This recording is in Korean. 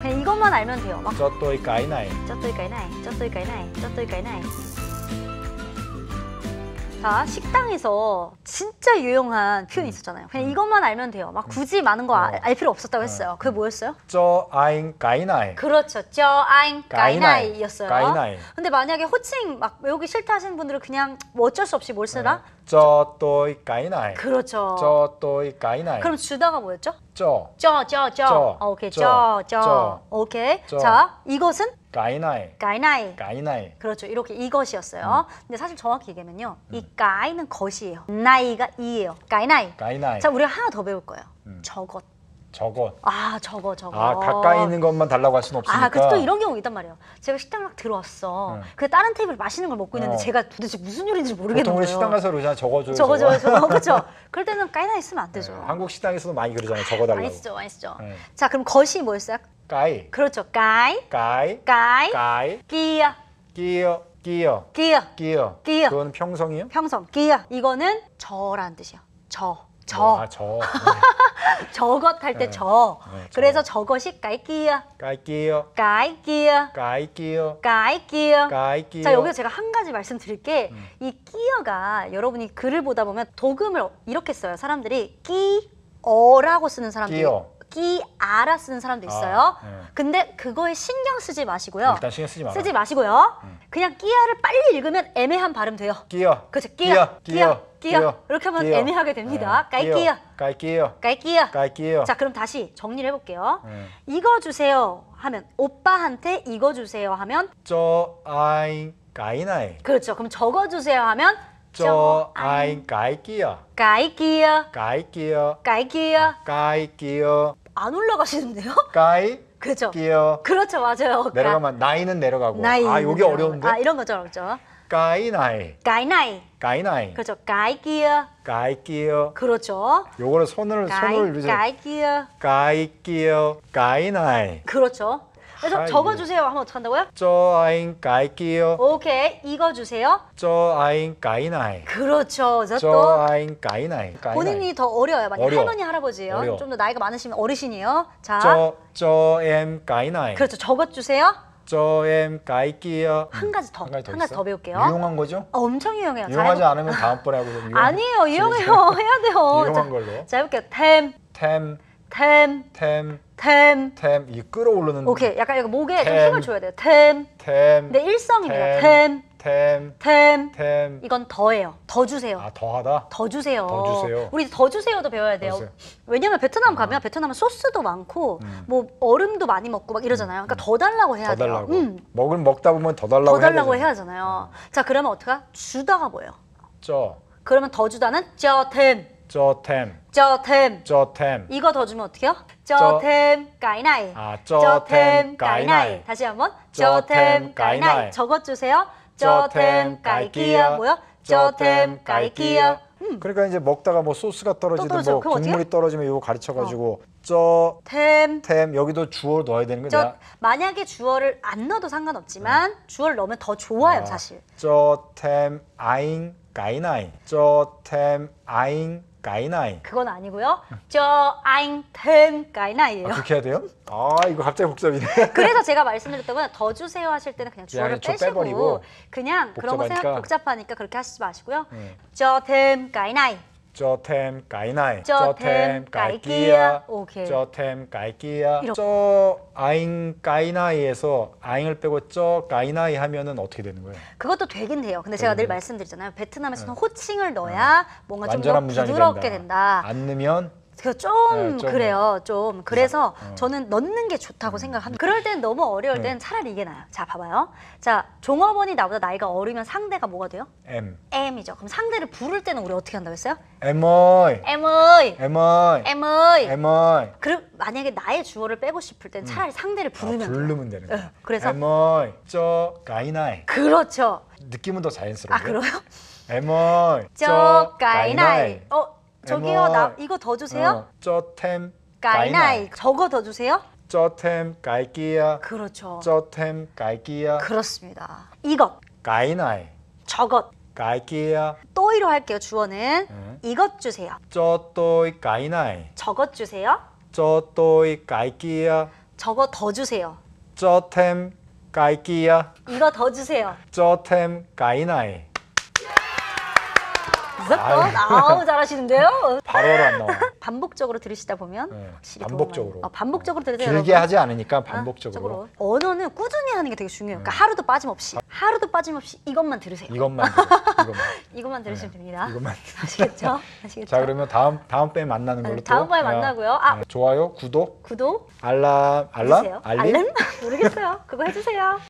그냥 이것만 알면 돼요. 막 저또이 까이나이. 저또이 까이나이. 저또이 까이나이. 저또이 까이나이. 자, 식당에서 진짜 유용한 표현이 있었잖아요. 그냥 음. 이것만 알면 돼요. 막 굳이 음. 많은 거알 어. 필요 없었다고 어. 했어요. 그게 뭐였어요? 저 아잉 그렇죠. 까이나이. 그렇죠. 저 아잉 까이나이였어요. 까이나이. 근데 만약에 호칭 막 외우기 싫다 하시는 분들은 그냥 뭐 어쩔 수 없이 뭘 쓰라? 저또이 까이나이. 그렇죠. 저또이 까이나이. 그럼 주다가 뭐였죠? 저. 저, 저, 저. 저. 아, 오케이. 저, 저. 저. 오케이. 저. 자, 이것은 까이나이. 까이나이. 까이나이. 그렇죠. 이렇게 이것이었어요. 음. 근데 사실 정확히 얘기하면요. 음. 이 까이는 것이에요. 나이가 이에요 까이나이. 까이나이. 자, 우리가 하나 더 배울 거예요. 음. 저것. 저거. 아 저거 저거. 아 가까이 있는 것만 달라고 할 수는 없으니까. 아 그래서 또 이런 경우 있단 말이에요. 제가 식당 막 들어왔어. 응. 근 다른 테이블 맛있는 걸 먹고 있는데 어. 제가 도대체 무슨 요리인지 모르겠는 보통 거예요. 우리 식당 가서 그러잖아 적어줘요. 적어줘요 저거 그렇죠. 그럴 때는 까이나 있으면 안 되죠. 네, 한국 식당에서도 많이 그러잖아요. 적어달라고. 많이 쓰죠 많이 쓰죠. 네. 자 그럼 것이 뭐였어요? 까이. 그렇죠. 까이. 까이. 까이. 까이. 끼어. 끼어. 끼어. 끼어. 끼어. 끼어. 그건 평성이요? 평성. 끼어. 이거는 저란 뜻이요. 저. 저. 뭐, 아, 저. 네. 저것 할때 네. 네, 저. 그래서 저것이 깔기야. 깔끼요 깔기야. 깔기요. 깔기요. 깔끼요 자, 여기서 제가 한 가지 말씀드릴 게, 음. 이 끼어가 여러분이 글을 보다 보면 도금을 이렇게 써요. 사람들이 끼, 어라고 쓰는 사람들이. 끼어. 끼아 쓰는 사람도 아, 있어요. 아, 네. 근데 그거에 신경 쓰지 마시고요. 일단 신경 쓰지 마. 쓰지 마시고요. 음. 그냥 끼어를 빨리 읽으면 애매한 발음 돼요. 끼어. 그렇 끼어. 끼어. 끼어. 끼어. 끼요. 이렇게 하면 끼요. 애매하게 됩니다. 네. 깔끼요. 깔끼요. 깔끼요. 깔끼요. 자, 그럼 다시 정리를 해볼게요. 네. 이거 주세요 하면 오빠한테 이거 주세요 하면 저 아잉 까이나이. 그렇죠. 그럼 저거 주세요 하면 저 아잉 깔끼요. 깔끼요. 깔끼요. 깔끼요. 깔끼요. 안 올라가시는데요? 까이 그렇죠. 끼요. 그렇죠, 맞아요. 내려가면 나이는 내려가고. 나이 아, 요게 어려운데. 아, 이런 거죠, 그렇죠. cái này. cái này. 그렇죠. cái kia. c á 그렇죠. 요거를 손을 c á 손을 이제 cái kia. cái kia. 그렇죠. 그래서 적어주세요. 한번 어떻게 한다고요? 저 아인 cái k 오케이. 읽어주세요. 저 아인 cái n 그렇죠. 저 아인 cái n 본인이 더 어려요. 만약 어려 할머니 할아버지예요. 좀 더 나이가 많으시면 어르신이에요. 자, 저, 저 em cái 그렇죠. 적어주세요. 저엠 가이끼어 음, 한 가지 더한 가지 더, 한 가지 더 배울게요. 유용한 거죠? 어, 엄청 유용해요. 유용하지 않으면 다음번에 하고 유용... 아니에요 유용해요 해야 돼요. 유용한 자, 걸로. 자 해볼게요. 템. 템. 템. 템. 템. 템. 이 끌어오르는. 오케이 약간 이거 목에 좀 힘을 줘야 돼요. 템. 템. 내 일성입니다. 템. 템. 템. 템. 템. 이건 더예요. 더 주세요. 아, 더하다? 더 주세요. 더 주세요. 우리 더 주세요도 배워야 돼요. 주세요. 왜냐면 베트남 음. 가면 아. 베트남은 소스도 많고 음. 뭐 얼음도 많이 먹고 막 이러잖아요. 그러니까 음. 더 달라고 해야 더돼 달라고. 음. 먹을 먹다 보면 더 달라고 더 달라고 해야, 해야 잖아요 음. 자, 그러면 어떡하? 주다가 뭐예요? 쪄. 그러면 더 주다는 쪄템. 쪄템. 쪄템. 쪄템. 이거 더 주면 어떡해요 쪄템 까이나이. 아, 쪄템 까이나이. 다시 한번. 쪄템 까이나이. 적어 주세요. 쪼템 깔기야 뭐야? 쪼템 깔기야. 음. 그러니까 이제 먹다가 뭐 소스가 떨어지든 떨어져. 뭐 어디야? 국물이 떨어지면 이거 가르쳐가지고 어. 목 템. 템 여기도 주어를 넣어야 되는 거죠. 만약에 주어를 안 넣어도 상관없지만 네. 주어를 넣으면 더 좋아요, 아, 사실. 저템 아잉 가이나잉. 저템 아잉 가이나잉. 그건 아니고요. 저 아잉 템 가이나이에요. 아, 그렇게 해야 돼요? 아 이거 갑자기 복잡이네. 그래서 제가 말씀드렸던 건더 주세요 하실 때는 그냥 주어를 그냥 빼시고 빼버리고 그냥 복잡하니까. 생각 복잡하니까 그렇게 하시지 마시고요. 네. 저템 가이나이 저템 가이나이 저템 가기야 오케이 저템 가기야저 아잉 가이나이에서 아잉을 빼고 저 가이나이 하면은 어떻게 되는 거예요? 그것도 되긴 돼요. 근데 제가 늘 말씀드리잖아요. 베트남에서는 네. 호칭을 넣어야 네. 뭔가 좀더 부드럽게 된다. 된다. 안 넣으면 그좀 래서 네, 그래요. 뭐 좀 그래서 어. 저는 넣는 게 좋다고 음. 생각합니다. 그럴 땐 너무 어려울 네. 땐 네. 차라리 이게 나요. 자 봐봐요. 자 종업원이 나보다 나이가 어리면 상대가 뭐가 돼요? M. M이죠. 그럼 상대를 부를 때는 우리 어떻게 한다고 했어요? m i m i m i m i m i 그럼 만약에 나의 주어를 빼고 싶을 땐 음. 차라리 상대를 부르면 아, 부르면 돼요. 되는 거예요. 그래서 m i 저 가이나이. 그렇죠. 느낌은 더 자연스러워요. 아 그래요? m i 저 가이나이. 어 저기요 나 이거 더 주세요. 쪼템 어. 가이나이 저거 더 주세요. 쪼템 가이기 그렇죠. 쪼템 가이기 그렇습니다. 이것 가이나이 저것 가이기 또이로 할게요 주어는 응. 네. 이것 주세요. 쪼또이 가이나이 저것 주세요. 쪼또이 가이기 저거 더 주세요. 쪼템 가이기 이거 더 주세요. 쪼템 가이나이 다섯 번? 아우 잘하시는데요? 발어를 안 나와. 반복적으로 들으시다 보면 네, 확실히 반복적으로. 어, 반복적으로 들으세요. 길게 여러분. 하지 않으니까 아, 반복적으로. 아, 언어는 꾸준히 하는 게 되게 중요해요. 그러니까 음. 하루도 빠짐없이 아. 하루도 빠짐없이 이것만 들으세요. 이것만 들어. 이것 이것만 들으시면 네. 됩니다. 이것만. 아시겠죠? 아시겠죠? 자 그러면 다음 다음 번에 만나는 아, 걸로 다음 번에 만나고요. 네. 아, 네, 좋아요, 구독, 구독, 알람, 알람, 알림? 알림? 모르겠어요. 그거 해주세요.